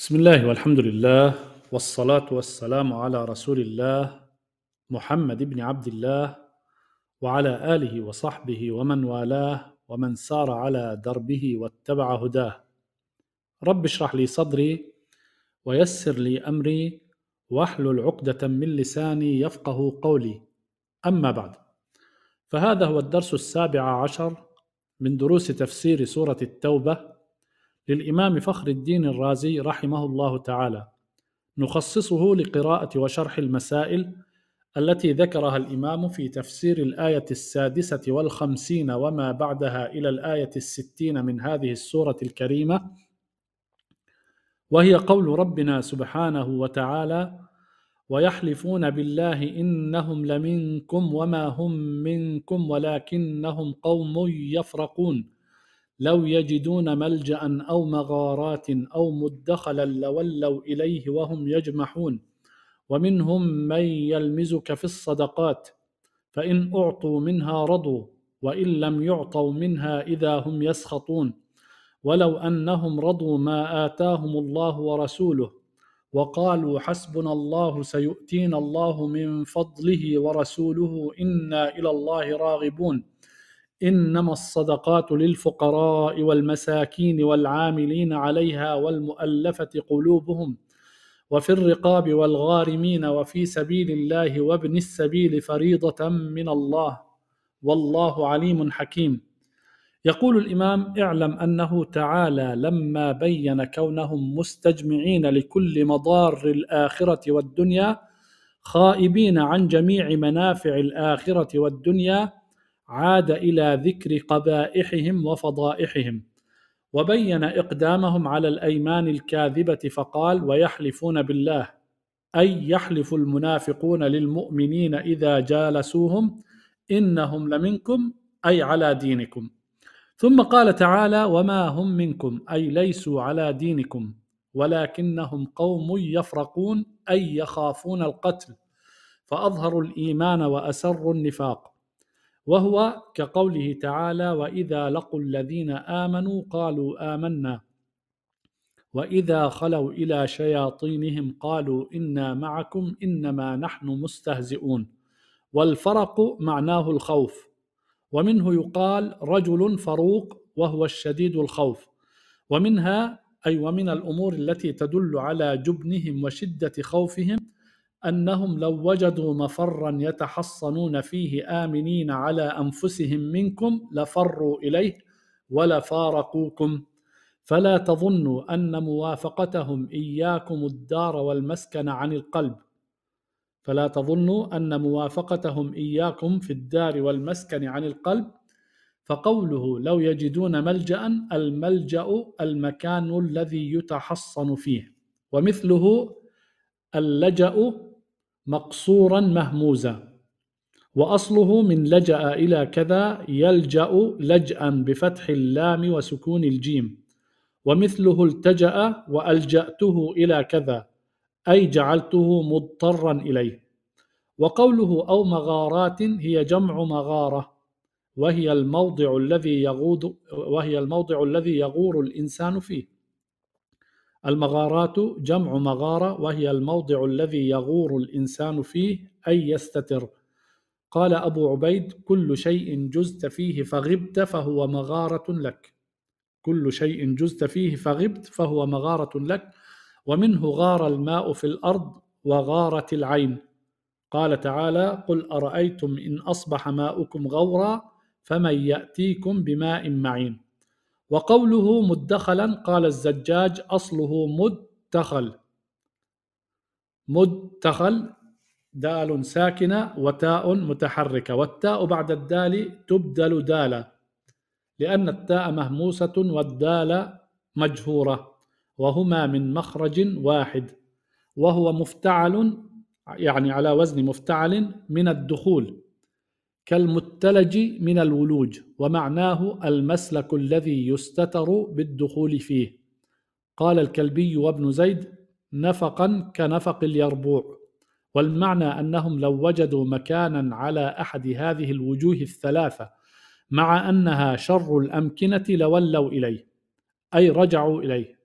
بسم الله والحمد لله والصلاة والسلام على رسول الله محمد بن عبد الله وعلى آله وصحبه ومن والاه ومن سار على دربه واتبع هداه رب اشرح لي صدري ويسر لي أمري واحلل عقدة من لساني يفقه قولي أما بعد فهذا هو الدرس السابع عشر من دروس تفسير سورة التوبة للإمام فخر الدين الرازي رحمه الله تعالى نخصصه لقراءة وشرح المسائل التي ذكرها الإمام في تفسير الآية السادسة والخمسين وما بعدها إلى الآية الستين من هذه السورة الكريمة وهي قول ربنا سبحانه وتعالى ويحلفون بالله إنهم لمنكم وما هم منكم ولكنهم قوم يفرقون لو يجدون ملجا او مغارات او مدخلا لولوا اليه وهم يجمحون ومنهم من يلمزك في الصدقات فان اعطوا منها رضوا وان لم يعطوا منها اذا هم يسخطون ولو انهم رضوا ما اتاهم الله ورسوله وقالوا حسبنا الله سيؤتينا الله من فضله ورسوله انا الى الله راغبون انما الصدقات للفقراء والمساكين والعاملين عليها والمؤلفه قلوبهم وفي الرقاب والغارمين وفي سبيل الله وابن السبيل فريضه من الله والله عليم حكيم يقول الامام اعلم انه تعالى لما بين كونهم مستجمعين لكل مضار الاخره والدنيا خائبين عن جميع منافع الاخره والدنيا عاد الى ذكر قبائحهم وفضائحهم وبين اقدامهم على الايمان الكاذبه فقال ويحلفون بالله اي يحلف المنافقون للمؤمنين اذا جالسوهم انهم لمنكم اي على دينكم ثم قال تعالى وما هم منكم اي ليسوا على دينكم ولكنهم قوم يفرقون اي يخافون القتل فاظهروا الايمان واسروا النفاق وهو كقوله تعالى واذا لقوا الذين امنوا قالوا امنا واذا خلوا الى شياطينهم قالوا انا معكم انما نحن مستهزئون والفرق معناه الخوف ومنه يقال رجل فروق وهو الشديد الخوف ومنها اي ومن الامور التي تدل على جبنهم وشده خوفهم انهم لو وجدوا مفرا يتحصنون فيه امنين على انفسهم منكم لفروا اليه ولفارقوكم فلا تظنوا ان موافقتهم اياكم الدار والمسكن عن القلب فلا تظنوا ان موافقتهم اياكم في الدار والمسكن عن القلب فقوله لو يجدون ملجا الملجا المكان الذي يتحصن فيه ومثله اللجا مقصورا مهموزا وأصله من لجأ إلى كذا يلجأ لجأ بفتح اللام وسكون الجيم ومثله التجأ وألجأته إلى كذا أي جعلته مضطرا إليه وقوله أو مغارات هي جمع مغارة وهي الموضع الذي يغوض وهي الموضع الذي يغور الإنسان فيه المغارات جمع مغارة وهي الموضع الذي يغور الإنسان فيه أي يستتر قال أبو عبيد كل شيء جزت فيه فغبت فهو مغارة لك كل شيء جزت فيه فغبت فهو مغارة لك ومنه غار الماء في الأرض وغارت العين قال تعالى قل أرأيتم إن أصبح ماؤكم غورا فمن يأتيكم بماء معين وقوله مدخلا قال الزجاج أصله مدخل مدخل دال ساكنة وتاء متحركة والتاء بعد الدال تبدل دالا لأن التاء مهموسة والدال مجهورة وهما من مخرج واحد وهو مفتعل يعني على وزن مفتعل من الدخول كالمتلج من الولوج ومعناه المسلك الذي يستتر بالدخول فيه قال الكلبي وابن زيد نفقا كنفق اليربوع والمعنى انهم لو وجدوا مكانا على احد هذه الوجوه الثلاثه مع انها شر الامكنه لولوا اليه اي رجعوا اليه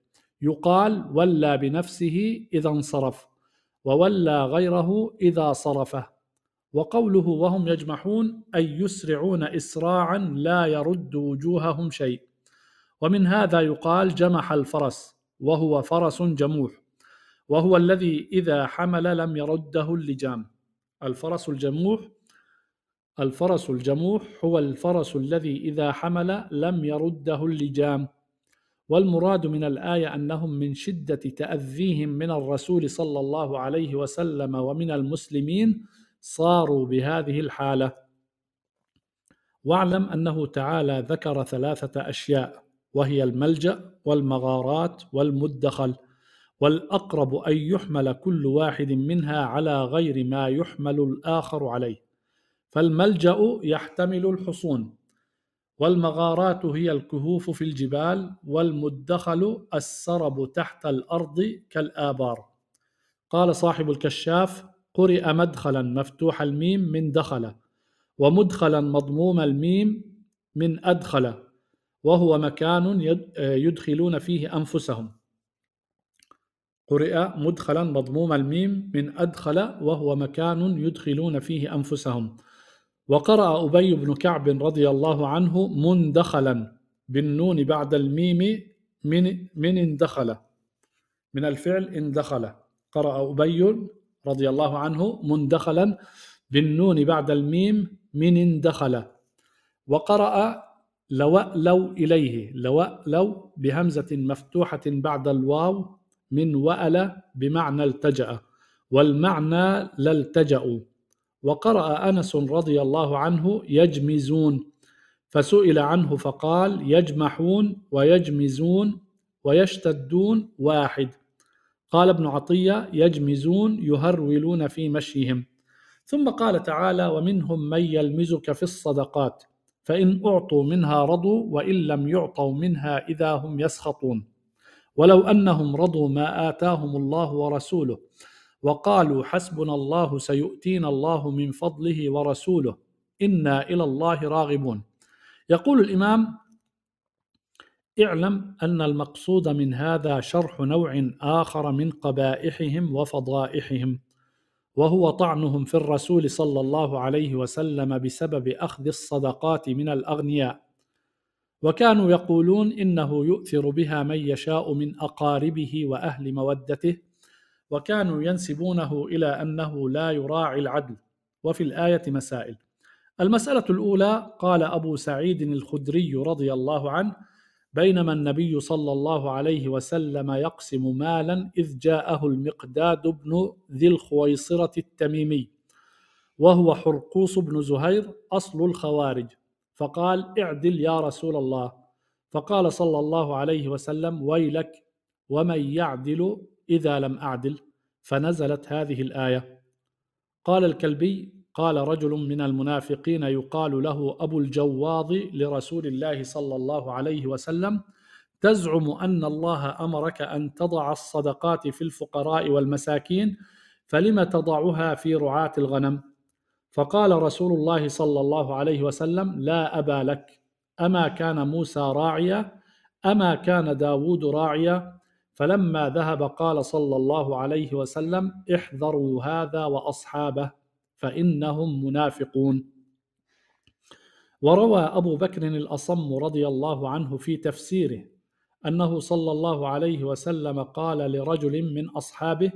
يقال ولى بنفسه اذا انصرف وولى غيره اذا صرفه وقوله وهم يجمحون أي يسرعون إسراعا لا يرد وجوههم شيء ومن هذا يقال جمح الفرس وهو فرس جموح وهو الذي إذا حمل لم يرده اللجام الفرس الجموح الفرس الجموح هو الفرس الذي إذا حمل لم يرده اللجام والمراد من الآية أنهم من شدة تأذيهم من الرسول صلى الله عليه وسلم ومن المسلمين صاروا بهذه الحاله واعلم انه تعالى ذكر ثلاثه اشياء وهي الملجا والمغارات والمدخل والاقرب ان يحمل كل واحد منها على غير ما يحمل الاخر عليه فالملجا يحتمل الحصون والمغارات هي الكهوف في الجبال والمدخل السرب تحت الارض كالابار قال صاحب الكشاف قرئ مدخلا مفتوح الميم من دخل ومدخلا مضموم الميم من أدخل وهو مكان يدخلون فيه أنفسهم قرئ مدخلا مضموم الميم من أدخل وهو مكان يدخلون فيه أنفسهم وقرأ أبي بن كعب رضي الله عنه مندخلا بالنون بعد الميم من من اندخل من الفعل اندخل قرأ أبي رضي الله عنه مندخلا بالنون بعد الميم من اندخل وقرأ لوألو إليه لوألو بهمزة مفتوحة بعد الواو من وأل بمعنى التجأ والمعنى لالتجأوا وقرأ أنس رضي الله عنه يجمزون فسئل عنه فقال يجمحون ويجمزون ويشتدون واحد قال ابن عطية يجمزون يهرولون في مشيهم ثم قال تعالى ومنهم من يلمزك في الصدقات فإن أعطوا منها رضوا وإن لم يعطوا منها إذا هم يسخطون ولو أنهم رضوا ما آتاهم الله ورسوله وقالوا حسبنا الله سيؤتينا الله من فضله ورسوله إنا إلى الله راغبون يقول الإمام اعلم أن المقصود من هذا شرح نوع آخر من قبائحهم وفضائحهم وهو طعنهم في الرسول صلى الله عليه وسلم بسبب أخذ الصدقات من الأغنياء وكانوا يقولون إنه يؤثر بها من يشاء من أقاربه وأهل مودته وكانوا ينسبونه إلى أنه لا يراعي العدل وفي الآية مسائل المسألة الأولى قال أبو سعيد الخدري رضي الله عنه بينما النبي صلى الله عليه وسلم يقسم مالا إذ جاءه المقداد بن ذي الخويصرة التميمي وهو حرقوس بن زهير أصل الخوارج فقال اعدل يا رسول الله فقال صلى الله عليه وسلم ويلك ومن يعدل إذا لم أعدل فنزلت هذه الآية قال الكلبي قال رجل من المنافقين يقال له ابو الجواض لرسول الله صلى الله عليه وسلم تزعم ان الله امرك ان تضع الصدقات في الفقراء والمساكين فلم تضعها في رعاه الغنم فقال رسول الله صلى الله عليه وسلم لا ابا لك اما كان موسى راعيا اما كان داود راعيا فلما ذهب قال صلى الله عليه وسلم احذروا هذا واصحابه فانهم منافقون وروى ابو بكر الاصم رضي الله عنه في تفسيره انه صلى الله عليه وسلم قال لرجل من اصحابه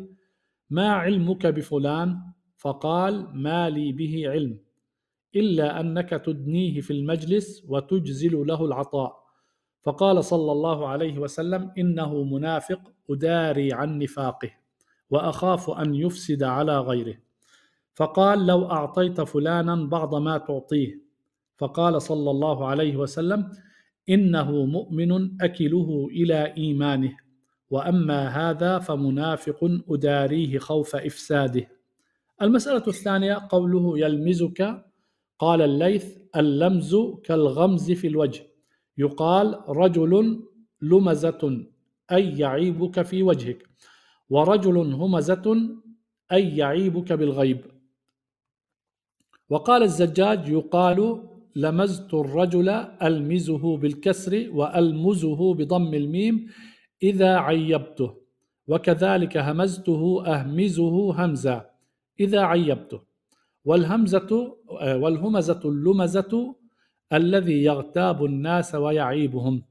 ما علمك بفلان فقال ما لي به علم الا انك تدنيه في المجلس وتجزل له العطاء فقال صلى الله عليه وسلم انه منافق اداري عن نفاقه واخاف ان يفسد على غيره فقال لو اعطيت فلانا بعض ما تعطيه فقال صلى الله عليه وسلم انه مؤمن اكله الى ايمانه واما هذا فمنافق اداريه خوف افساده المساله الثانيه قوله يلمزك قال الليث اللمز كالغمز في الوجه يقال رجل لمزه اي يعيبك في وجهك ورجل همزه اي يعيبك بالغيب وقال الزجاج يقال لمزت الرجل ألمزه بالكسر وألمزه بضم الميم إذا عيبته وكذلك همزته أهمزه همزة إذا عيبته والهمزة والهمزة اللمزة الذي يغتاب الناس ويعيبهم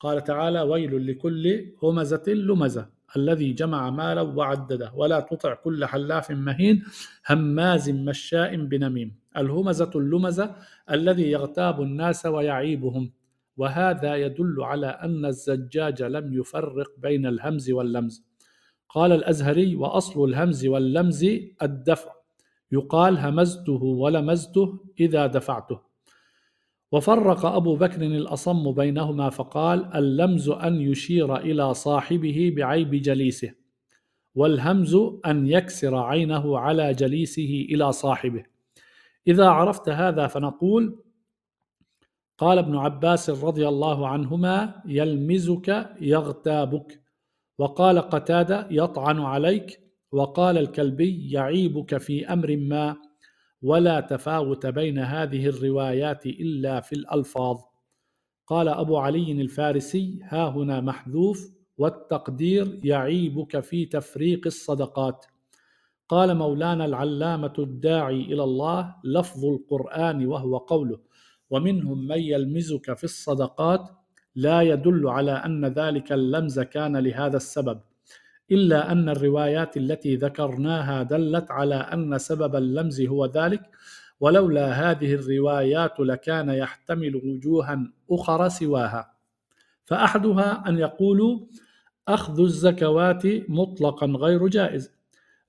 قال تعالى ويل لكل همزة لمزة الذي جمع مالا وعدده ولا تطع كل حلاف مهين هماز مشاء بنميم الهمزة اللمزة الذي يغتاب الناس ويعيبهم وهذا يدل على أن الزجاج لم يفرق بين الهمز واللمز قال الأزهري وأصل الهمز واللمز الدفع يقال همزته ولمزته إذا دفعته وفرق أبو بكر الأصم بينهما فقال: اللمز أن يشير إلى صاحبه بعيب جليسه، والهمز أن يكسر عينه على جليسه إلى صاحبه. إذا عرفت هذا فنقول: قال ابن عباس رضي الله عنهما: يلمزك يغتابك، وقال قتادة: يطعن عليك، وقال الكلبي: يعيبك في أمر ما، ولا تفاوت بين هذه الروايات إلا في الألفاظ قال أبو علي الفارسي ها هنا محذوف والتقدير يعيبك في تفريق الصدقات قال مولانا العلامة الداعي إلى الله لفظ القرآن وهو قوله ومنهم من يلمزك في الصدقات لا يدل على أن ذلك اللمز كان لهذا السبب إلا أن الروايات التي ذكرناها دلت على أن سبب اللمز هو ذلك ولولا هذه الروايات لكان يحتمل وجوها أخرى سواها فأحدها أن يقولوا أخذ الزكوات مطلقا غير جائز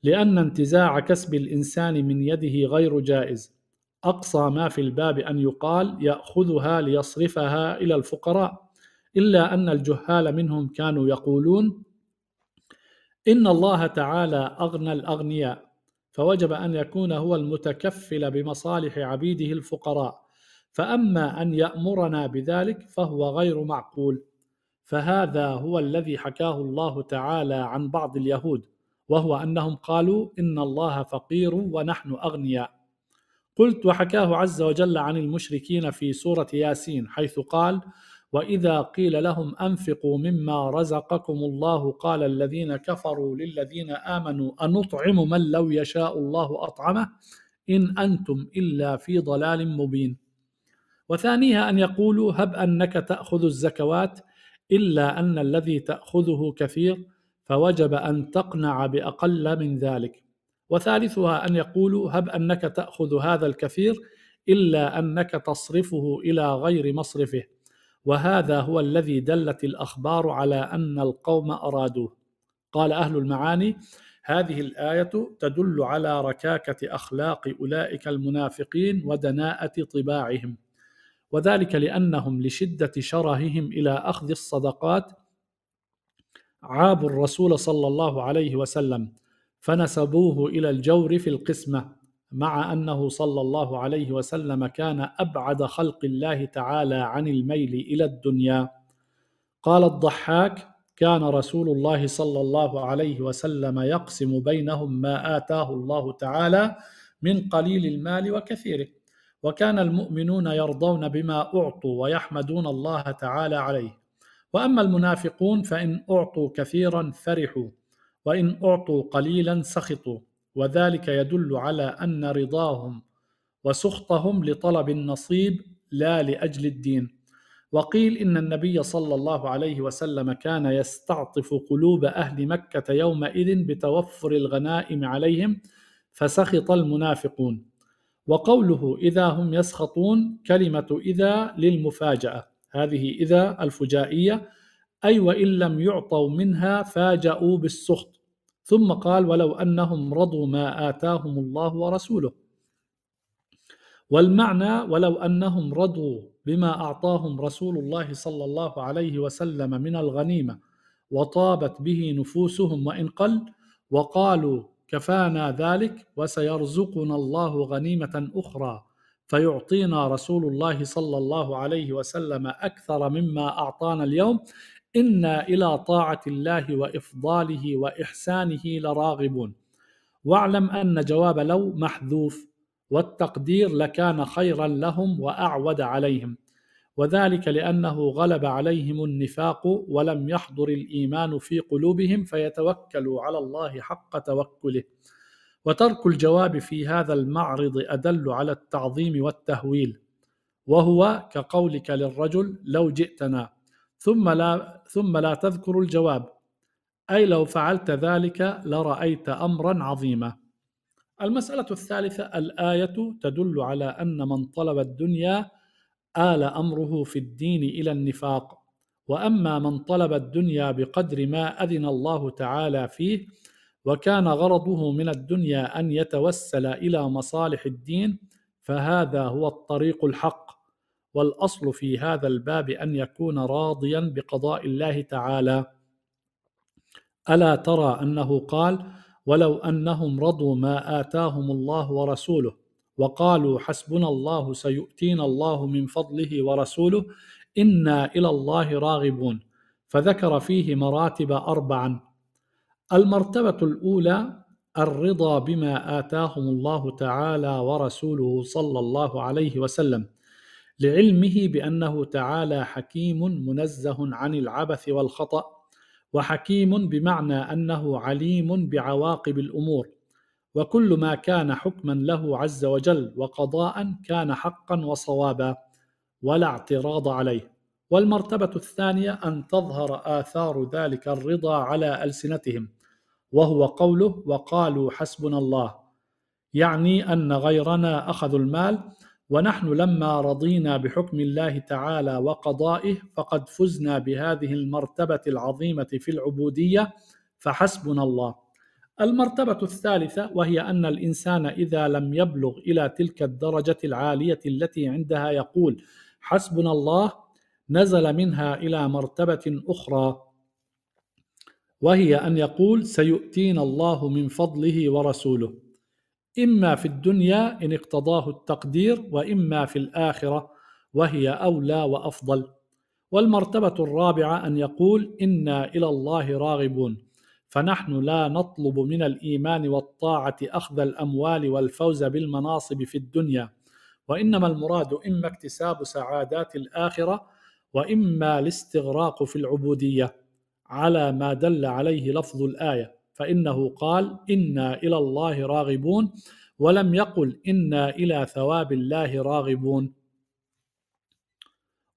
لأن انتزاع كسب الإنسان من يده غير جائز أقصى ما في الباب أن يقال يأخذها ليصرفها إلى الفقراء إلا أن الجهال منهم كانوا يقولون إن الله تعالى أغنى الأغنياء فوجب أن يكون هو المتكفل بمصالح عبيده الفقراء فأما أن يأمرنا بذلك فهو غير معقول فهذا هو الذي حكاه الله تعالى عن بعض اليهود وهو أنهم قالوا إن الله فقير ونحن أغنياء قلت وحكاه عز وجل عن المشركين في سورة ياسين حيث قال واذا قيل لهم انفقوا مما رزقكم الله قال الذين كفروا للذين امنوا انطعم من لو يشاء الله اطعمه ان انتم الا في ضلال مبين وثانيها ان يقولوا هب انك تاخذ الزكوات الا ان الذي تاخذه كثير فوجب ان تقنع باقل من ذلك وثالثها ان يقولوا هب انك تاخذ هذا الكثير الا انك تصرفه الى غير مصرفه وهذا هو الذي دلت الاخبار على ان القوم ارادوه قال اهل المعاني هذه الايه تدل على ركاكه اخلاق اولئك المنافقين ودناءه طباعهم وذلك لانهم لشده شرههم الى اخذ الصدقات عابوا الرسول صلى الله عليه وسلم فنسبوه الى الجور في القسمه مع انه صلى الله عليه وسلم كان ابعد خلق الله تعالى عن الميل الى الدنيا قال الضحاك كان رسول الله صلى الله عليه وسلم يقسم بينهم ما اتاه الله تعالى من قليل المال وكثيره وكان المؤمنون يرضون بما اعطوا ويحمدون الله تعالى عليه واما المنافقون فان اعطوا كثيرا فرحوا وان اعطوا قليلا سخطوا وذلك يدل على ان رضاهم وسخطهم لطلب النصيب لا لاجل الدين وقيل ان النبي صلى الله عليه وسلم كان يستعطف قلوب اهل مكه يومئذ بتوفر الغنائم عليهم فسخط المنافقون وقوله اذا هم يسخطون كلمه اذا للمفاجاه هذه اذا الفجائيه اي وان لم يعطوا منها فاجاوا بالسخط ثم قال ولو انهم رضوا ما اتاهم الله ورسوله والمعنى ولو انهم رضوا بما اعطاهم رسول الله صلى الله عليه وسلم من الغنيمه وطابت به نفوسهم وان قل وقالوا كفانا ذلك وسيرزقنا الله غنيمه اخرى فيعطينا رسول الله صلى الله عليه وسلم اكثر مما اعطانا اليوم انا الى طاعه الله وافضاله واحسانه لراغبون واعلم ان جواب لو محذوف والتقدير لكان خيرا لهم واعود عليهم وذلك لانه غلب عليهم النفاق ولم يحضر الايمان في قلوبهم فيتوكلوا على الله حق توكله وترك الجواب في هذا المعرض ادل على التعظيم والتهويل وهو كقولك للرجل لو جئتنا ثم لا ثم لا تذكر الجواب أي لو فعلت ذلك لرأيت أمرا عظيما المسألة الثالثة الآية تدل على أن من طلب الدنيا آل أمره في الدين إلى النفاق وأما من طلب الدنيا بقدر ما أذن الله تعالى فيه وكان غرضه من الدنيا أن يتوسل إلى مصالح الدين فهذا هو الطريق الحق والاصل في هذا الباب ان يكون راضيا بقضاء الله تعالى الا ترى انه قال ولو انهم رضوا ما اتاهم الله ورسوله وقالوا حسبنا الله سيؤتينا الله من فضله ورسوله انا الى الله راغبون فذكر فيه مراتب اربعا المرتبه الاولى الرضا بما اتاهم الله تعالى ورسوله صلى الله عليه وسلم لعلمه بانه تعالى حكيم منزه عن العبث والخطا وحكيم بمعنى انه عليم بعواقب الامور وكل ما كان حكما له عز وجل وقضاء كان حقا وصوابا ولا اعتراض عليه والمرتبه الثانيه ان تظهر اثار ذلك الرضا على السنتهم وهو قوله وقالوا حسبنا الله يعني ان غيرنا اخذوا المال ونحن لما رضينا بحكم الله تعالى وقضائه فقد فزنا بهذه المرتبه العظيمه في العبوديه فحسبنا الله المرتبه الثالثه وهي ان الانسان اذا لم يبلغ الى تلك الدرجه العاليه التي عندها يقول حسبنا الله نزل منها الى مرتبه اخرى وهي ان يقول سيؤتينا الله من فضله ورسوله إما في الدنيا إن اقتضاه التقدير وإما في الآخرة وهي أولى وأفضل والمرتبة الرابعة أن يقول إنا إلى الله راغبون فنحن لا نطلب من الإيمان والطاعة أخذ الأموال والفوز بالمناصب في الدنيا وإنما المراد إما اكتساب سعادات الآخرة وإما الاستغراق في العبودية على ما دل عليه لفظ الآية فانه قال انا الى الله راغبون ولم يقل انا الى ثواب الله راغبون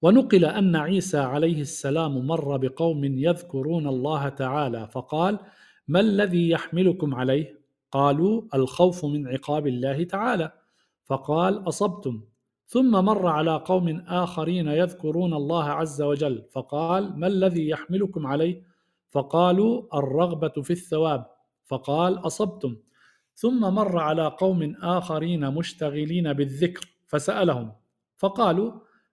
ونقل ان عيسى عليه السلام مر بقوم يذكرون الله تعالى فقال ما الذي يحملكم عليه قالوا الخوف من عقاب الله تعالى فقال اصبتم ثم مر على قوم اخرين يذكرون الله عز وجل فقال ما الذي يحملكم عليه فقالوا الرغبة في الثواب فقال أصبتم ثم مر على قوم آخرين مشتغلين بالذكر فسألهم فقالوا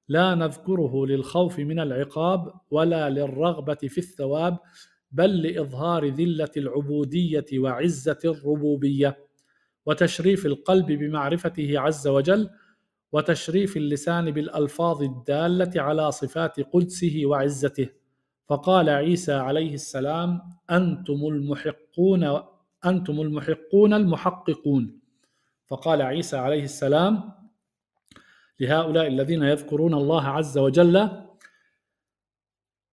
لا نذكره للخوف من العقاب ولا للرغبة في الثواب بل لإظهار ذلة العبودية وعزة الربوبية وتشريف القلب بمعرفته عز وجل وتشريف اللسان بالألفاظ الدالة على صفات قدسه وعزته فقال عيسى عليه السلام أنتم المحقون أنتم المحقون المحققون فقال عيسى عليه السلام لهؤلاء الذين يذكرون الله عز وجل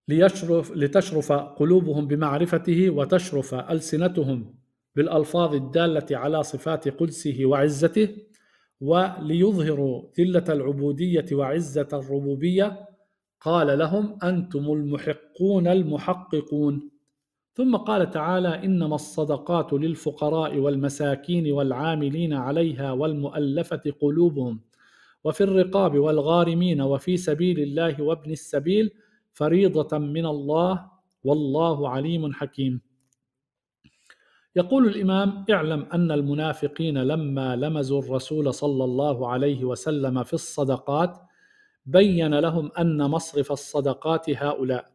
ليشرف لتشرف قلوبهم بمعرفته وتشرف ألسنتهم بالألفاظ الدالة على صفات قدسه وعزته وليظهروا ذلة العبودية وعزة الربوبية قال لهم أنتم المحقون المحققون ثم قال تعالى إنما الصدقات للفقراء والمساكين والعاملين عليها والمؤلفة قلوبهم وفي الرقاب والغارمين وفي سبيل الله وابن السبيل فريضة من الله والله عليم حكيم يقول الامام اعلم ان المنافقين لما لمزوا الرسول صلى الله عليه وسلم في الصدقات بين لهم ان مصرف الصدقات هؤلاء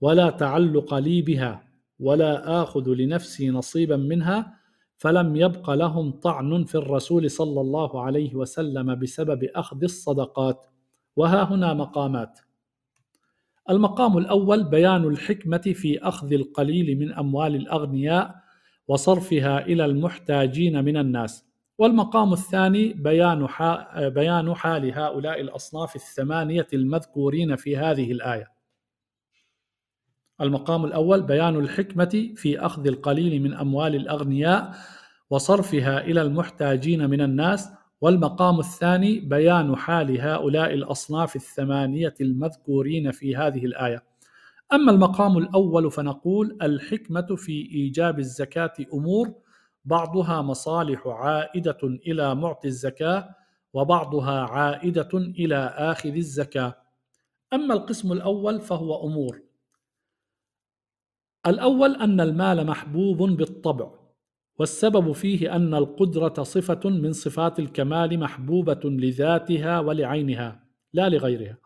ولا تعلق لي بها ولا اخذ لنفسي نصيبا منها فلم يبق لهم طعن في الرسول صلى الله عليه وسلم بسبب اخذ الصدقات وها هنا مقامات المقام الاول بيان الحكمه في اخذ القليل من اموال الاغنياء وصرفها الى المحتاجين من الناس والمقام الثاني بيان بيان حال هؤلاء الاصناف الثمانيه المذكورين في هذه الايه. المقام الاول بيان الحكمه في اخذ القليل من اموال الاغنياء وصرفها الى المحتاجين من الناس، والمقام الثاني بيان حال هؤلاء الاصناف الثمانيه المذكورين في هذه الايه. اما المقام الاول فنقول الحكمه في ايجاب الزكاه امور بعضها مصالح عائدة إلى معطي الزكاة وبعضها عائدة إلى آخذ الزكاة. أما القسم الأول فهو أمور. الأول أن المال محبوب بالطبع، والسبب فيه أن القدرة صفة من صفات الكمال محبوبة لذاتها ولعينها، لا لغيرها.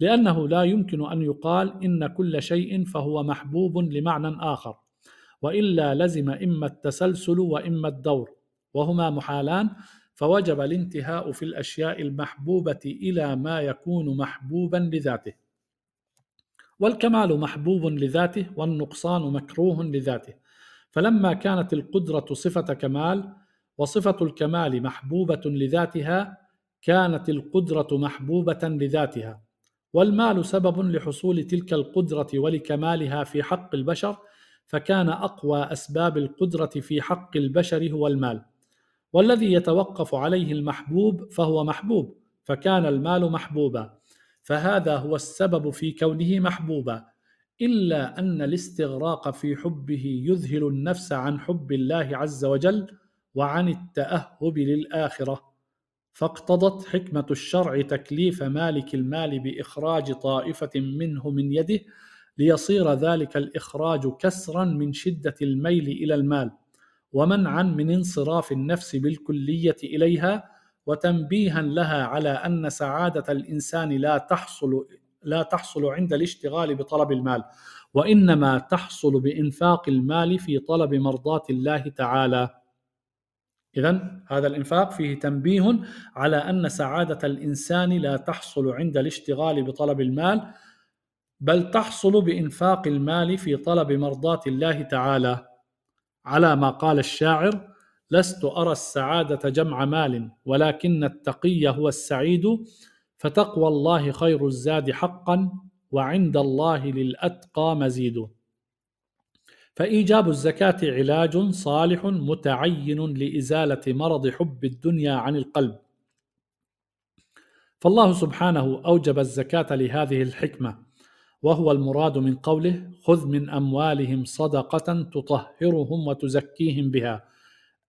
لأنه لا يمكن أن يقال إن كل شيء فهو محبوب لمعنى آخر، والا لزم اما التسلسل واما الدور وهما محالان فوجب الانتهاء في الاشياء المحبوبه الى ما يكون محبوبا لذاته والكمال محبوب لذاته والنقصان مكروه لذاته فلما كانت القدره صفه كمال وصفه الكمال محبوبه لذاتها كانت القدره محبوبه لذاتها والمال سبب لحصول تلك القدره ولكمالها في حق البشر فكان اقوى اسباب القدره في حق البشر هو المال والذي يتوقف عليه المحبوب فهو محبوب فكان المال محبوبا فهذا هو السبب في كونه محبوبا الا ان الاستغراق في حبه يذهل النفس عن حب الله عز وجل وعن التاهب للاخره فاقتضت حكمه الشرع تكليف مالك المال باخراج طائفه منه من يده ليصير ذلك الاخراج كسرا من شده الميل الى المال ومنعا من انصراف النفس بالكليه اليها وتنبيها لها على ان سعاده الانسان لا تحصل لا تحصل عند الاشتغال بطلب المال وانما تحصل بانفاق المال في طلب مرضاه الله تعالى اذا هذا الانفاق فيه تنبيه على ان سعاده الانسان لا تحصل عند الاشتغال بطلب المال بل تحصل بإنفاق المال في طلب مرضاة الله تعالى على ما قال الشاعر لست أرى السعادة جمع مال ولكن التقي هو السعيد فتقوى الله خير الزاد حقا وعند الله للأتقى مزيد فإيجاب الزكاة علاج صالح متعين لإزالة مرض حب الدنيا عن القلب فالله سبحانه أوجب الزكاة لهذه الحكمة وهو المراد من قوله خذ من اموالهم صدقه تطهرهم وتزكيهم بها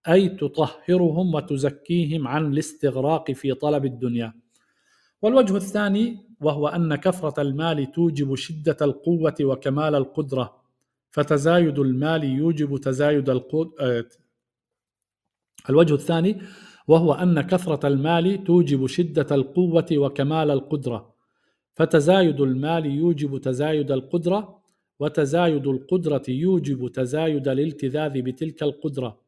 اي تطهرهم وتزكيهم عن الاستغراق في طلب الدنيا والوجه الثاني وهو ان كثره المال توجب شده القوه وكمال القدره فتزايد المال يوجب تزايد القد... آه، الوجه الثاني وهو ان كثره المال توجب شده القوه وكمال القدره فتزايد المال يوجب تزايد القدره وتزايد القدره يوجب تزايد الالتذاذ بتلك القدره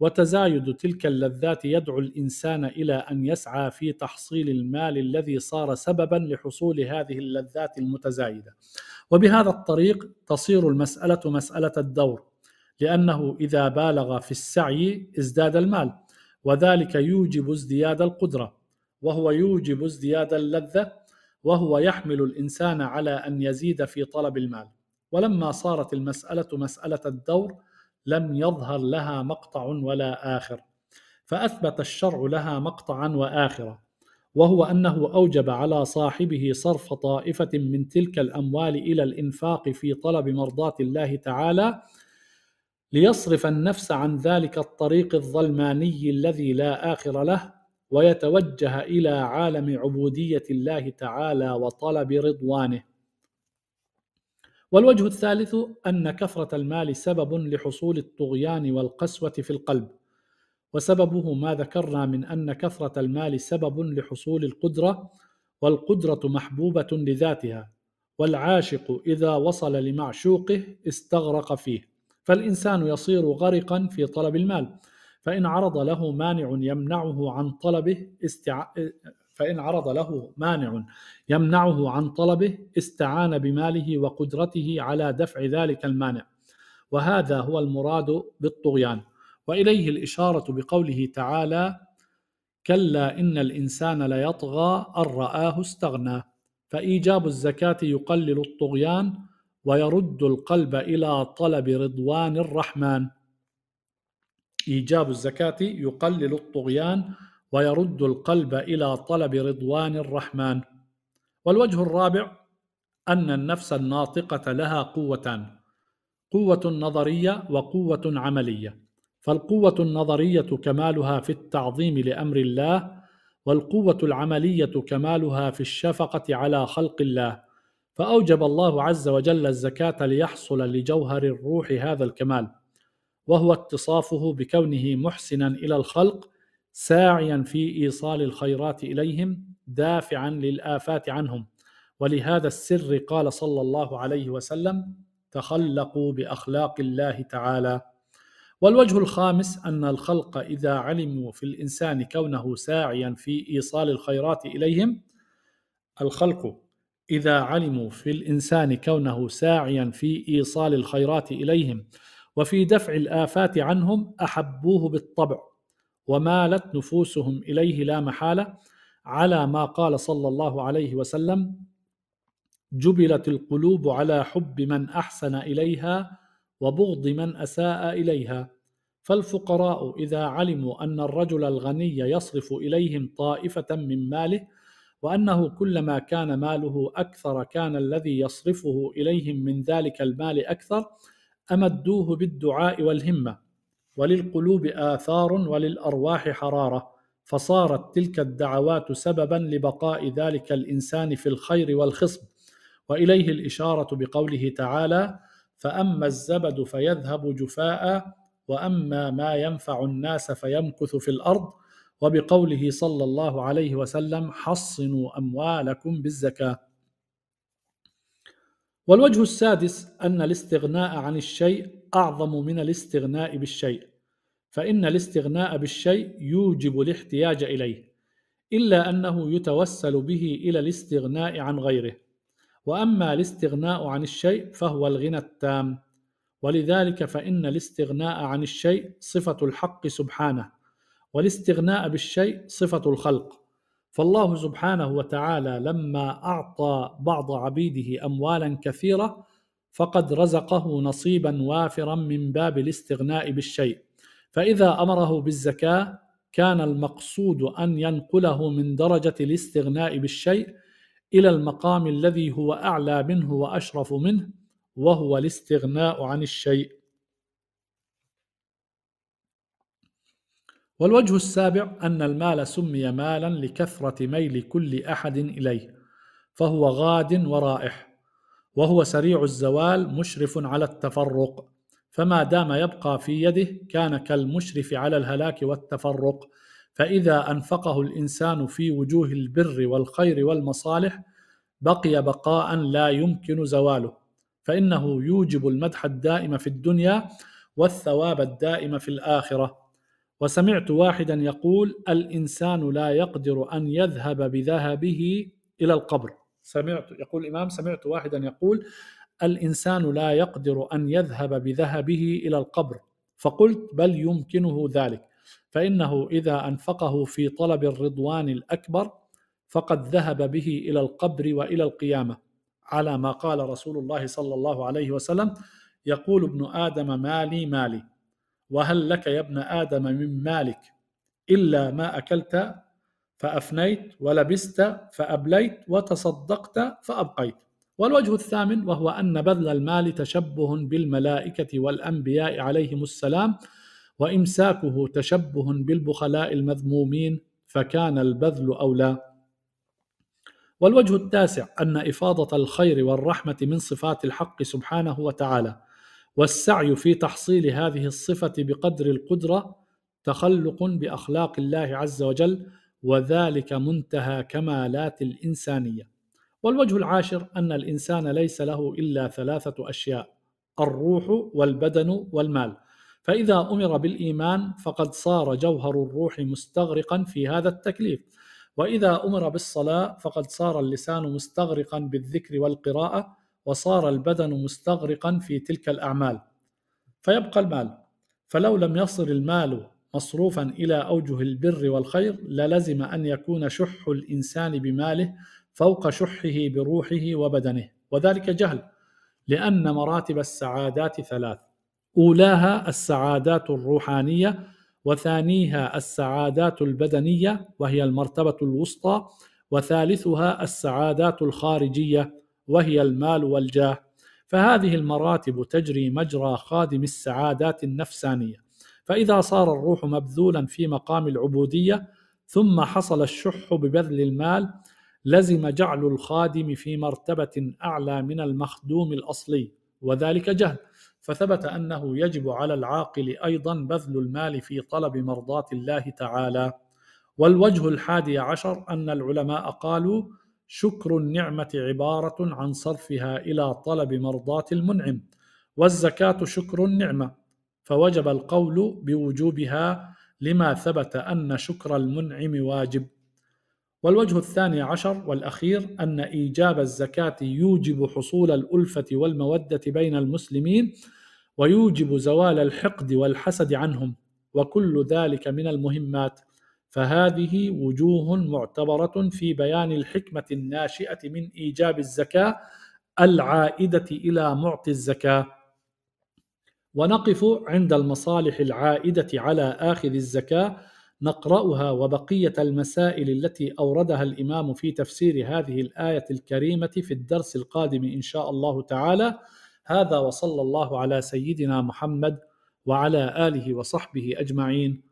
وتزايد تلك اللذات يدعو الانسان الى ان يسعى في تحصيل المال الذي صار سببا لحصول هذه اللذات المتزايده وبهذا الطريق تصير المساله مساله الدور لانه اذا بالغ في السعي ازداد المال وذلك يوجب ازدياد القدره وهو يوجب ازدياد اللذه وهو يحمل الانسان على ان يزيد في طلب المال ولما صارت المساله مساله الدور لم يظهر لها مقطع ولا اخر فاثبت الشرع لها مقطعا واخره وهو انه اوجب على صاحبه صرف طائفه من تلك الاموال الى الانفاق في طلب مرضاه الله تعالى ليصرف النفس عن ذلك الطريق الظلماني الذي لا اخر له ويتوجه الى عالم عبوديه الله تعالى وطلب رضوانه والوجه الثالث ان كثره المال سبب لحصول الطغيان والقسوه في القلب وسببه ما ذكرنا من ان كثره المال سبب لحصول القدره والقدره محبوبه لذاتها والعاشق اذا وصل لمعشوقه استغرق فيه فالانسان يصير غرقا في طلب المال فإن عرض له مانع يمنعه عن طلبه استع... فإن عرض له مانع يمنعه عن طلبه استعان بماله وقدرته على دفع ذلك المانع وهذا هو المراد بالطغيان واليه الاشاره بقوله تعالى كلا ان الانسان ليطغى ان راه استغنى فايجاب الزكاه يقلل الطغيان ويرد القلب الى طلب رضوان الرحمن إيجاب الزكاة يقلل الطغيان ويرد القلب إلى طلب رضوان الرحمن والوجه الرابع أن النفس الناطقة لها قوتان قوة نظرية وقوة عملية فالقوة النظرية كمالها في التعظيم لأمر الله والقوة العملية كمالها في الشفقة على خلق الله فأوجب الله عز وجل الزكاة ليحصل لجوهر الروح هذا الكمال وهو اتصافه بكونه محسنا الى الخلق ساعيا في ايصال الخيرات اليهم دافعا للافات عنهم ولهذا السر قال صلى الله عليه وسلم تخلقوا باخلاق الله تعالى والوجه الخامس ان الخلق اذا علموا في الانسان كونه ساعيا في ايصال الخيرات اليهم الخلق اذا علموا في الانسان كونه ساعيا في ايصال الخيرات اليهم وفي دفع الآفات عنهم أحبوه بالطبع ومالت نفوسهم إليه لا محالة على ما قال صلى الله عليه وسلم جبلت القلوب على حب من أحسن إليها وبغض من أساء إليها فالفقراء إذا علموا أن الرجل الغني يصرف إليهم طائفة من ماله وأنه كلما كان ماله أكثر كان الذي يصرفه إليهم من ذلك المال أكثر أمدوه بالدعاء والهمة وللقلوب آثار وللأرواح حرارة فصارت تلك الدعوات سببا لبقاء ذلك الإنسان في الخير والخصب وإليه الإشارة بقوله تعالى فأما الزبد فيذهب جفاء وأما ما ينفع الناس فيمكث في الأرض وبقوله صلى الله عليه وسلم حصنوا أموالكم بالزكاة والوجه السادس أن الاستغناء عن الشيء أعظم من الاستغناء بالشيء فإن الاستغناء بالشيء يوجب الاحتياج إليه إلا أنه يتوسل به إلى الاستغناء عن غيره وأما الاستغناء عن الشيء فهو الغنى التام ولذلك فإن الاستغناء عن الشيء صفة الحق سبحانه والاستغناء بالشيء صفة الخلق فالله سبحانه وتعالى لما اعطى بعض عبيده اموالا كثيره فقد رزقه نصيبا وافرا من باب الاستغناء بالشيء فاذا امره بالزكاه كان المقصود ان ينقله من درجه الاستغناء بالشيء الى المقام الذي هو اعلى منه واشرف منه وهو الاستغناء عن الشيء والوجه السابع أن المال سمي مالا لكثرة ميل كل أحد إليه فهو غاد ورائح وهو سريع الزوال مشرف على التفرق فما دام يبقى في يده كان كالمشرف على الهلاك والتفرق فإذا أنفقه الإنسان في وجوه البر والخير والمصالح بقي بقاء لا يمكن زواله فإنه يوجب المدح الدائم في الدنيا والثواب الدائم في الآخرة وسمعت واحدا يقول الانسان لا يقدر ان يذهب بذهبه الى القبر سمعت يقول الامام سمعت واحدا يقول الانسان لا يقدر ان يذهب بذهبه الى القبر فقلت بل يمكنه ذلك فانه اذا انفقه في طلب الرضوان الاكبر فقد ذهب به الى القبر والى القيامه على ما قال رسول الله صلى الله عليه وسلم يقول ابن ادم مالي مالي وهل لك يا ابن آدم من مالك إلا ما أكلت فأفنيت ولبست فأبليت وتصدقت فأبقيت والوجه الثامن وهو أن بذل المال تشبه بالملائكة والأنبياء عليهم السلام وإمساكه تشبه بالبخلاء المذمومين فكان البذل أولى والوجه التاسع أن إفاضة الخير والرحمة من صفات الحق سبحانه وتعالى والسعي في تحصيل هذه الصفه بقدر القدره تخلق باخلاق الله عز وجل وذلك منتهى كمالات الانسانيه والوجه العاشر ان الانسان ليس له الا ثلاثه اشياء الروح والبدن والمال فاذا امر بالايمان فقد صار جوهر الروح مستغرقا في هذا التكليف واذا امر بالصلاه فقد صار اللسان مستغرقا بالذكر والقراءه وصار البدن مستغرقا في تلك الأعمال فيبقى المال فلو لم يصل المال مصروفا إلى أوجه البر والخير للزم أن يكون شح الإنسان بماله فوق شحه بروحه وبدنه وذلك جهل لأن مراتب السعادات ثلاث أولاها السعادات الروحانية وثانيها السعادات البدنية وهي المرتبة الوسطى وثالثها السعادات الخارجية وهي المال والجاه فهذه المراتب تجري مجرى خادم السعادات النفسانيه فاذا صار الروح مبذولا في مقام العبوديه ثم حصل الشح ببذل المال لزم جعل الخادم في مرتبه اعلى من المخدوم الاصلي وذلك جهل فثبت انه يجب على العاقل ايضا بذل المال في طلب مرضاه الله تعالى والوجه الحادي عشر ان العلماء قالوا شكر النعمة عبارة عن صرفها إلى طلب مرضاة المنعم، والزكاة شكر النعمة، فوجب القول بوجوبها لما ثبت أن شكر المنعم واجب. والوجه الثاني عشر والأخير أن إيجاب الزكاة يوجب حصول الألفة والمودة بين المسلمين، ويوجب زوال الحقد والحسد عنهم، وكل ذلك من المهمات. فهذه وجوه معتبرة في بيان الحكمة الناشئة من إيجاب الزكاة العائدة إلى معطي الزكاة ونقف عند المصالح العائدة على آخذ الزكاة نقرأها وبقية المسائل التي أوردها الإمام في تفسير هذه الآية الكريمة في الدرس القادم إن شاء الله تعالى هذا وصلى الله على سيدنا محمد وعلى آله وصحبه أجمعين